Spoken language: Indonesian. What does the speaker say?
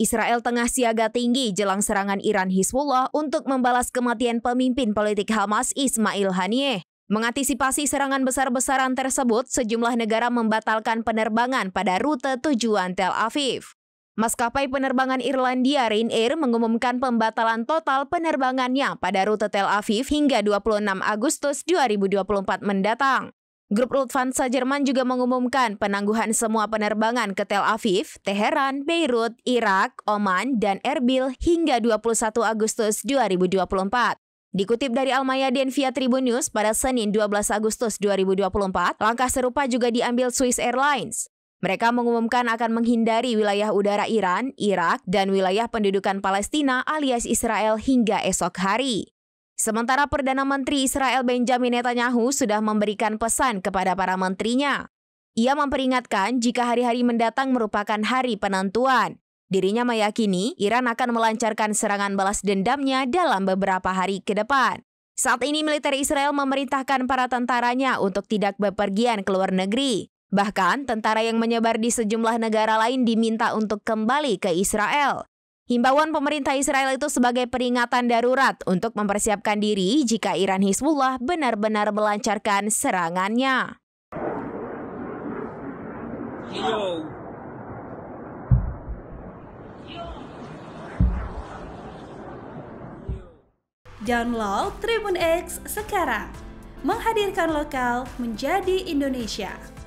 Israel tengah siaga tinggi jelang serangan Iran Hizbullah untuk membalas kematian pemimpin politik Hamas Ismail Haniyeh. Mengantisipasi serangan besar-besaran tersebut, sejumlah negara membatalkan penerbangan pada rute tujuan Tel Aviv. Maskapai penerbangan Irlandia Ryanair mengumumkan pembatalan total penerbangannya pada rute Tel Aviv hingga 26 Agustus 2024 mendatang. Grup Lufthansa Jerman juga mengumumkan penangguhan semua penerbangan ke Tel Aviv, Teheran, Beirut, Irak, Oman, dan Erbil hingga 21 Agustus 2024. Dikutip dari Almayadien via Tribun News pada Senin 12 Agustus 2024, langkah serupa juga diambil Swiss Airlines. Mereka mengumumkan akan menghindari wilayah udara Iran, Irak, dan wilayah pendudukan Palestina alias Israel hingga esok hari. Sementara Perdana Menteri Israel Benjamin Netanyahu sudah memberikan pesan kepada para menterinya. Ia memperingatkan jika hari-hari mendatang merupakan hari penentuan. Dirinya meyakini Iran akan melancarkan serangan balas dendamnya dalam beberapa hari ke depan. Saat ini militer Israel memerintahkan para tentaranya untuk tidak bepergian ke luar negeri. Bahkan, tentara yang menyebar di sejumlah negara lain diminta untuk kembali ke Israel. Himbauan pemerintah Israel itu sebagai peringatan darurat untuk mempersiapkan diri jika Iran Hizbullah benar-benar melancarkan serangannya. Download Tribun X sekarang. Menghadirkan lokal menjadi Indonesia.